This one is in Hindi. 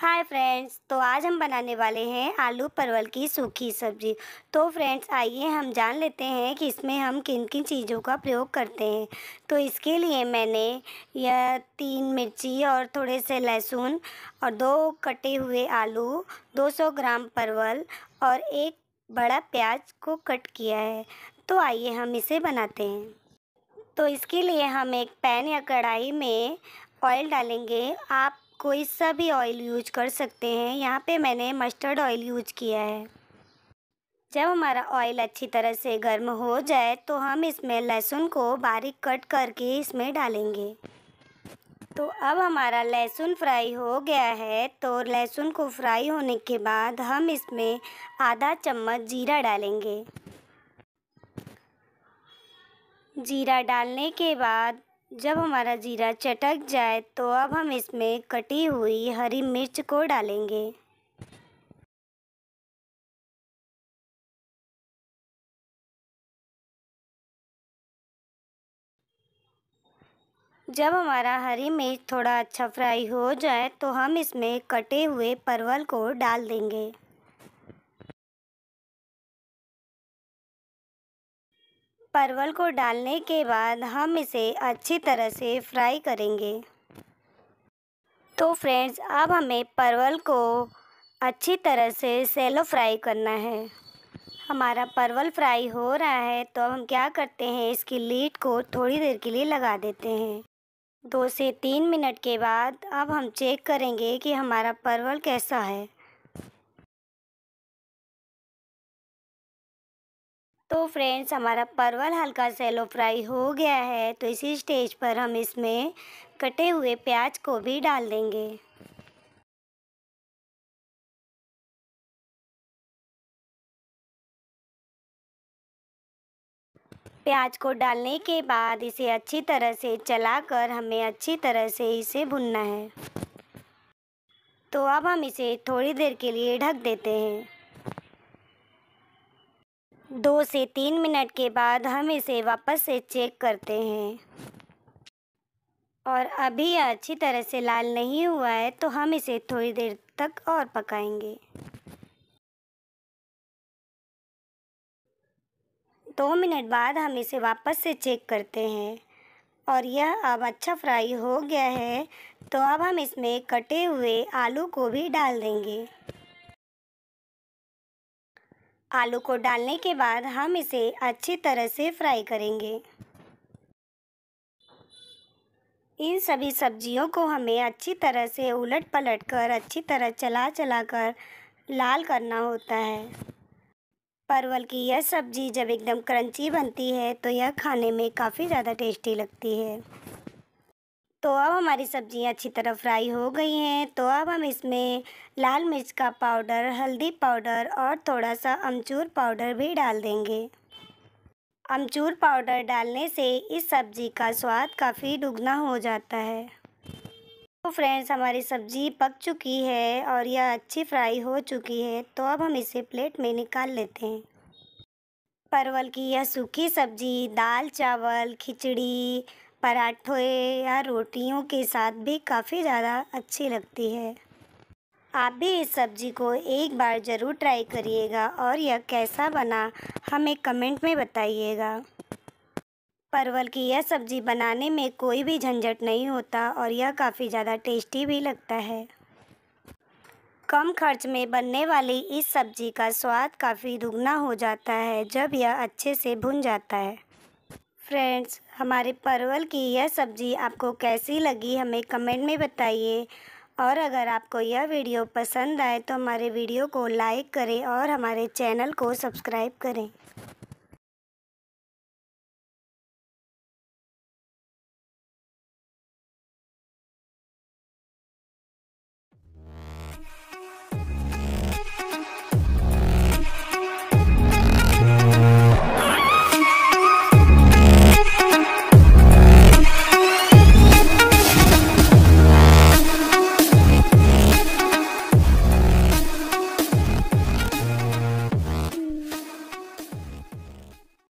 हाय फ्रेंड्स तो आज हम बनाने वाले हैं आलू परवल की सूखी सब्ज़ी तो फ्रेंड्स आइए हम जान लेते हैं कि इसमें हम किन किन चीज़ों का प्रयोग करते हैं तो इसके लिए मैंने यह तीन मिर्ची और थोड़े से लहसुन और दो कटे हुए आलू 200 ग्राम परवल और एक बड़ा प्याज को कट किया है तो आइए हम इसे बनाते हैं तो इसके लिए हम एक पैन या कढ़ाई में ऑयल डालेंगे आप कोई सा भी ऑयल यूज कर सकते हैं यहाँ पे मैंने मस्टर्ड ऑयल यूज किया है जब हमारा ऑयल अच्छी तरह से गर्म हो जाए तो हम इसमें लहसुन को बारीक कट करके इसमें डालेंगे तो अब हमारा लहसुन फ्राई हो गया है तो लहसुन को फ्राई होने के बाद हम इसमें आधा चम्मच जीरा डालेंगे जीरा डालने के बाद जब हमारा जीरा चटक जाए तो अब हम इसमें कटी हुई हरी मिर्च को डालेंगे जब हमारा हरी मिर्च थोड़ा अच्छा फ्राई हो जाए तो हम इसमें कटे हुए परवल को डाल देंगे परवल को डालने के बाद हम इसे अच्छी तरह से फ्राई करेंगे तो फ्रेंड्स अब हमें परवल को अच्छी तरह से सेलो फ्राई करना है हमारा परवल फ्राई हो रहा है तो अब हम क्या करते हैं इसकी लीड को थोड़ी देर के लिए लगा देते हैं दो से तीन मिनट के बाद अब हम चेक करेंगे कि हमारा परवल कैसा है तो फ्रेंड्स हमारा परवल हल्का सेलो फ्राई हो गया है तो इसी स्टेज पर हम इसमें कटे हुए प्याज को भी डाल देंगे प्याज को डालने के बाद इसे अच्छी तरह से चलाकर हमें अच्छी तरह से इसे भुनना है तो अब हम इसे थोड़ी देर के लिए ढक देते हैं दो से तीन मिनट के बाद हम इसे वापस से चेक करते हैं और अभी यह अच्छी तरह से लाल नहीं हुआ है तो हम इसे थोड़ी देर तक और पकाएंगे दो मिनट बाद हम इसे वापस से चेक करते हैं और यह अब अच्छा फ्राई हो गया है तो अब हम इसमें कटे हुए आलू को भी डाल देंगे आलू को डालने के बाद हम इसे अच्छी तरह से फ्राई करेंगे इन सभी सब्जियों को हमें अच्छी तरह से उलट पलट कर अच्छी तरह चला चला कर लाल करना होता है परवल की यह सब्ज़ी जब एकदम क्रंची बनती है तो यह खाने में काफ़ी ज़्यादा टेस्टी लगती है तो अब हमारी सब्जियां अच्छी तरह फ्राई हो गई हैं तो अब हम इसमें लाल मिर्च का पाउडर हल्दी पाउडर और थोड़ा सा अमचूर पाउडर भी डाल देंगे अमचूर पाउडर डालने से इस सब्ज़ी का स्वाद काफ़ी दुगना हो जाता है तो फ्रेंड्स हमारी सब्ज़ी पक चुकी है और यह अच्छी फ्राई हो चुकी है तो अब हम इसे प्लेट में निकाल लेते हैं परवल की यह सूखी सब्ज़ी दाल चावल खिचड़ी पराठों या रोटियों के साथ भी काफ़ी ज़्यादा अच्छी लगती है आप भी इस सब्ज़ी को एक बार ज़रूर ट्राई करिएगा और यह कैसा बना हमें कमेंट में बताइएगा परवल की यह सब्ज़ी बनाने में कोई भी झंझट नहीं होता और यह काफ़ी ज़्यादा टेस्टी भी लगता है कम खर्च में बनने वाली इस सब्ज़ी का स्वाद काफ़ी दुगना हो जाता है जब यह अच्छे से भुन जाता है फ्रेंड्स हमारे परवल की यह सब्ज़ी आपको कैसी लगी हमें कमेंट में बताइए और अगर आपको यह वीडियो पसंद आए तो हमारे वीडियो को लाइक करें और हमारे चैनल को सब्सक्राइब करें